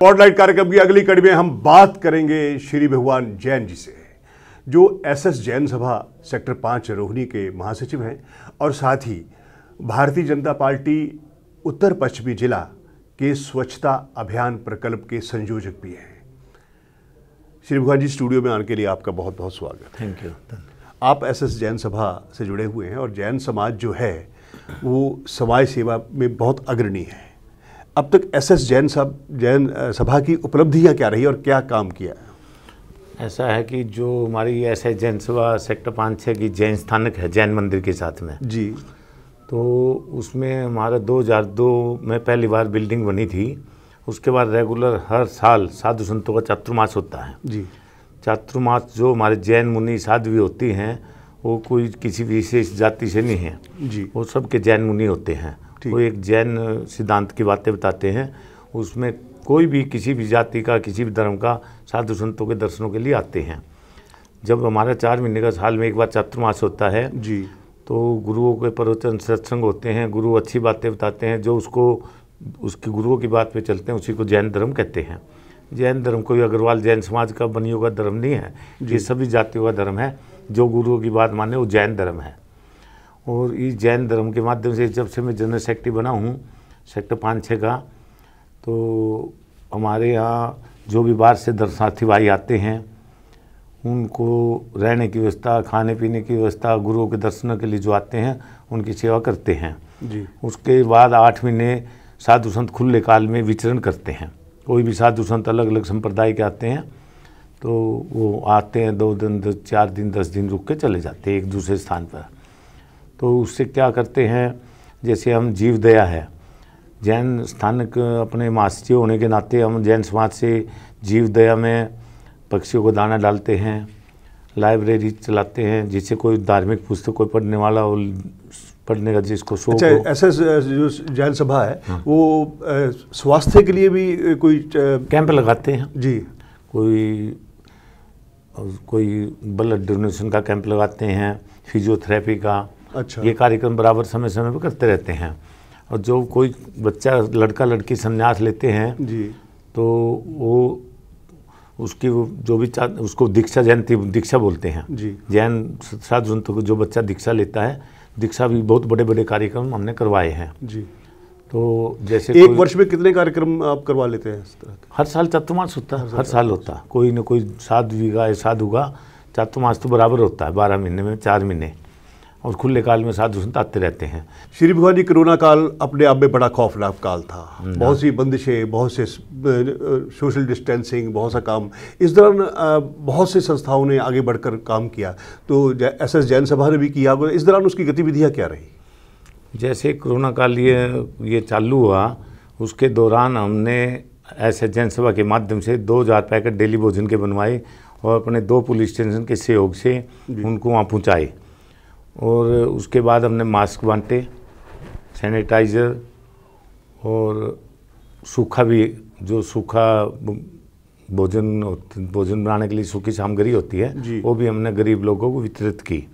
Spotlight कार्यक्रम की अगली कड़ी में हम बात करेंगे श्री भगवान जैन जी से जो एसएस जैन सभा सेक्टर पाँच रोहिणी के महासचिव हैं और साथ ही भारतीय जनता पार्टी उत्तर पश्चिमी जिला के स्वच्छता अभियान प्रकल्प के संयोजक भी हैं श्री भगवान जी स्टूडियो में आने के लिए आपका बहुत बहुत स्वागत थैंक यू आप एस एस जैन सभा से जुड़े हुए हैं और जैन समाज जो है वो समाज सेवा में बहुत अग्रणी है अब तक एस एस जैन साहब जैन सभा की उपलब्धियाँ क्या रही और क्या काम किया है ऐसा है कि जो हमारी एस एस जैन सभा सेक्टर पाँच छः की जैन स्थानक है जैन मंदिर के साथ में जी तो उसमें हमारा 2002 में पहली बार बिल्डिंग बनी थी उसके बाद रेगुलर हर साल साधु संतों का चातुर्मास होता है जी चातुर्मास जो हमारे जैन मुनि साध्वी होती हैं वो कोई किसी विशेष जाति से नहीं है जी वो सबके जैन मुनि होते हैं वो एक जैन सिद्धांत की बातें बताते हैं उसमें कोई भी किसी भी जाति का किसी भी धर्म का साधु संतों के दर्शनों के लिए आते हैं जब हमारा चार महीने का साल में एक बार चतुर्मास होता है जी तो गुरुओं के प्रवचन सत्संग होते हैं गुरु अच्छी बातें बताते हैं जो उसको उसके गुरुओं की बात पे चलते हैं उसी को जैन धर्म कहते हैं जैन धर्म कोई अग्रवाल जैन समाज का बनियों का धर्म नहीं है ये सभी जातियों का धर्म है जो गुरुओं की बात माने वो जैन धर्म है और इस जैन धर्म के माध्यम से जब से मैं जनरल सेक्रेटरी बना हूँ सेक्टर पाँच छः का तो हमारे यहाँ जो भी बाहर से दर्शनार्थी भाई आते हैं उनको रहने की व्यवस्था खाने पीने की व्यवस्था गुरुओं के दर्शनों के लिए जो आते हैं उनकी सेवा करते हैं जी उसके बाद आठ महीने साधु संत खुले काल में विचरण करते हैं कोई भी साधु संत अलग अलग संप्रदाय के आते हैं तो वो आते हैं दो दिन चार दिन दस दिन रुक के चले जाते हैं एक दूसरे स्थान पर तो उससे क्या करते हैं जैसे हम जीव दया है जैन स्थानक अपने मास्टी होने के नाते हम जैन समाज से जीव दया में पक्षियों को दाना डालते हैं लाइब्रेरी चलाते हैं जिससे कोई धार्मिक पुस्तक कोई पढ़ने वाला हो पढ़ने का जिसको शौक अच्छा ऐसे जो जैन सभा है हाँ। वो स्वास्थ्य के लिए भी कोई कैंप लगाते हैं जी कोई कोई ब्लड डोनेशन का कैंप लगाते हैं फिजियोथेरेपी का अच्छा ये कार्यक्रम बराबर समय समय पर करते रहते हैं और जो कोई बच्चा लड़का लड़की संन्यास लेते हैं जी तो वो उसकी जो भी उसको दीक्षा जयंती दीक्षा बोलते हैं जी जैन साधु जनता को जो बच्चा दीक्षा लेता है दीक्षा भी बहुत बड़े बड़े कार्यक्रम हमने करवाए हैं जी तो जैसे एक वर्ष में कितने कार्यक्रम आप करवा लेते हैं इस तरह के हर साल चतुर्मास होता है हर, साल होता है कोई ना कोई साधु या साधु का चतुर्मास तो बराबर होता है बारह महीने में चार महीने और खुले काल में साधु संत आते रहते हैं श्री भगवान जी कोरोना काल अपने आप में बड़ा खौफनाक काल था हम्म, हाँ। बहुत सी बंदिशें बहुत से सोशल डिस्टेंसिंग बहुत सा काम इस दौरान बहुत सी संस्थाओं ने आगे बढ़कर काम किया तो एस एस जैन सभा ने भी किया इस दौरान उसकी गतिविधियाँ क्या रही जैसे कोरोना काल ये ये चालू हुआ उसके दौरान हमने एस एस जैन सभा के माध्यम से दो हज़ार पैकेट डेली भोजन के बनवाए और अपने दो पुलिस स्टेशन के सहयोग से उनको वहाँ पहुँचाए और उसके बाद हमने मास्क बांटे सैनिटाइज़र और सूखा भी जो सूखा भोजन भोजन बनाने के लिए सूखी सामग्री होती है वो भी हमने गरीब लोगों को वितरित की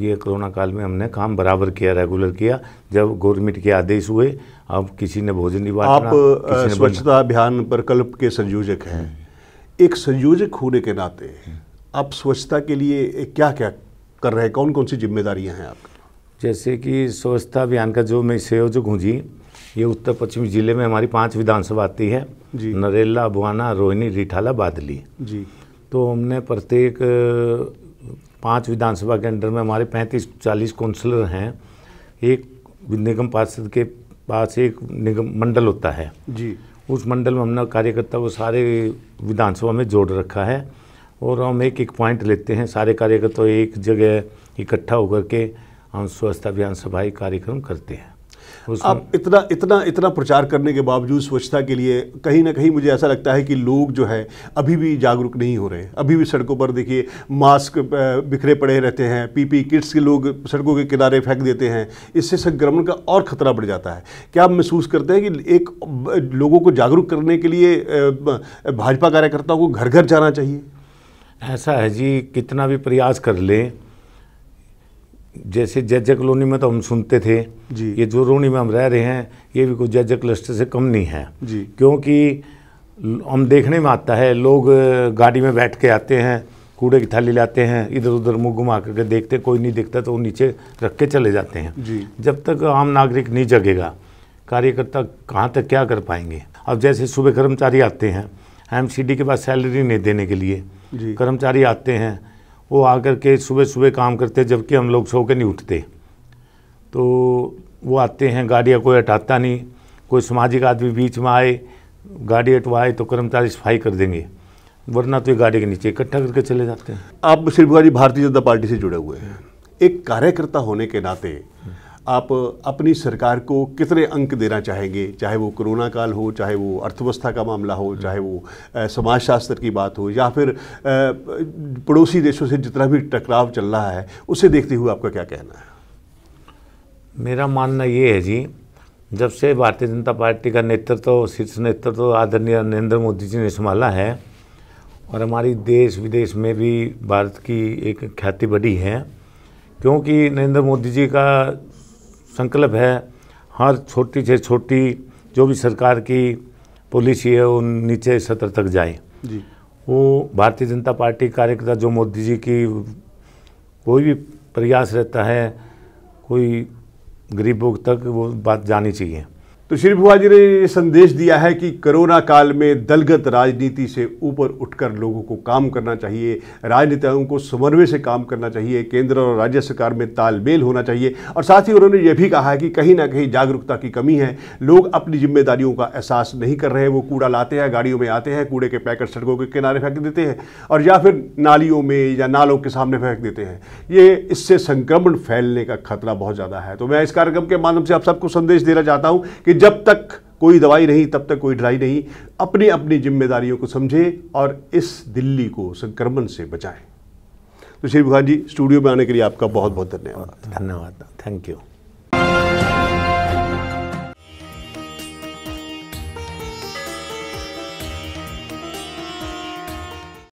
ये कोरोना काल में हमने काम बराबर किया रेगुलर किया जब गवर्नमेंट के आदेश हुए अब किसी ने भोजन नहीं बांटना आप स्वच्छता अभियान प्रकल्प के संयोजक हैं एक संयोजक होने के नाते हम्म। आप स्वच्छता के लिए क्या क्या कर रहे हैं कौन कौन सी जिम्मेदारियां हैं आपकी जैसे कि स्वच्छता अभियान का जो मैं संयोजक हूँ जी ये उत्तर पश्चिमी जिले में हमारी पांच विधानसभा आती है जी नरेला अबुआना रोहिणी रिठाला बादली जी तो हमने प्रत्येक पांच विधानसभा के अंडर में हमारे पैंतीस चालीस काउंसलर हैं एक निगम पार्षद के पास एक निगम मंडल होता है जी उस मंडल में हमने कार्यकर्ता को सारे विधानसभा में जोड़ रखा है और हम एक एक पॉइंट लेते हैं सारे कार्यकर्ता तो एक जगह इकट्ठा होकर के हम स्वच्छता अभियान सफाई कार्यक्रम करते हैं आप इतना इतना इतना प्रचार करने के बावजूद स्वच्छता के लिए कहीं ना कहीं मुझे ऐसा लगता है कि लोग जो है अभी भी जागरूक नहीं हो रहे अभी भी सड़कों पर देखिए मास्क बिखरे पड़े रहते हैं पीपी किट्स के लोग सड़कों के किनारे फेंक देते हैं इससे संक्रमण का और खतरा बढ़ जाता है क्या आप महसूस करते हैं कि एक लोगों को जागरूक करने के लिए भाजपा कार्यकर्ताओं को घर घर जाना चाहिए ऐसा है जी कितना भी प्रयास कर लें जैसे जज कॉलोनी में तो हम सुनते थे जी ये जो रोनी में हम रह रहे हैं ये भी कोई जज क्लस्टर से कम नहीं है जी क्योंकि हम देखने में आता है लोग गाड़ी में बैठ के आते हैं कूड़े की थाली लाते हैं इधर उधर मुंह घुमा करके देखते कोई नहीं देखता तो वो नीचे रख के चले जाते हैं जी जब तक आम नागरिक नहीं जगेगा कार्यकर्ता कहाँ तक क्या कर पाएंगे अब जैसे सुबह कर्मचारी आते हैं एम के पास सैलरी नहीं देने के लिए कर्मचारी आते हैं वो आकर के सुबह सुबह काम करते जबकि हम लोग सो के नहीं उठते तो वो आते हैं गाड़ियाँ कोई हटाता नहीं कोई सामाजिक आदमी बीच में आए गाड़ी हटवाए तो कर्मचारी सफाई कर देंगे वरना तो ये गाड़ी के नीचे इकट्ठा करके चले जाते हैं आप श्री भारतीय जनता पार्टी से जुड़े हुए हैं एक कार्यकर्ता होने के नाते आप अपनी सरकार को कितने अंक देना चाहेंगे चाहे वो कोरोना काल हो चाहे वो अर्थव्यवस्था का मामला हो हम्म। चाहे वो समाजशास्त्र की बात हो या फिर पड़ोसी देशों से जितना भी टकराव चल रहा है उसे देखते हुए आपका क्या कहना है मेरा मानना ये है जी जब से भारतीय जनता पार्टी का नेतृत्व तो, शीर्ष नेतृत्व तो आदरणीय नरेंद्र मोदी जी ने संभाला है और हमारी देश विदेश में भी भारत की एक ख्याति बढ़ी है क्योंकि नरेंद्र मोदी जी का संकल्प है हर छोटी से छोटी जो भी सरकार की पॉलिसी है वो नीचे सत्र तक जाए जी वो भारतीय जनता पार्टी कार्यकर्ता जो मोदी जी की कोई भी प्रयास रहता है कोई गरीबों तक वो बात जानी चाहिए तो श्री जी ने ये संदेश दिया है कि कोरोना काल में दलगत राजनीति से ऊपर उठकर लोगों को काम करना चाहिए राजनेताओं को समन्वय से काम करना चाहिए केंद्र और राज्य सरकार में तालमेल होना चाहिए और साथ ही उन्होंने ये भी कहा है कि कहीं ना कहीं जागरूकता की कमी है लोग अपनी जिम्मेदारियों का एहसास नहीं कर रहे हैं वो कूड़ा लाते हैं गाड़ियों में आते हैं कूड़े के पैकेट सड़कों के किनारे फेंक देते हैं और या फिर नालियों में या नालों के सामने फेंक देते हैं ये इससे संक्रमण फैलने का खतरा बहुत ज़्यादा है तो मैं इस कार्यक्रम के माध्यम से आप सबको संदेश देना चाहता हूँ कि जब तक कोई दवाई नहीं तब तक कोई ड्राई नहीं अपनी अपनी जिम्मेदारियों को समझे और इस दिल्ली को संक्रमण से बचाएं तो श्री बुखार जी स्टूडियो में आने के लिए आपका बहुत बहुत धन्यवाद धन्यवाद थैंक यू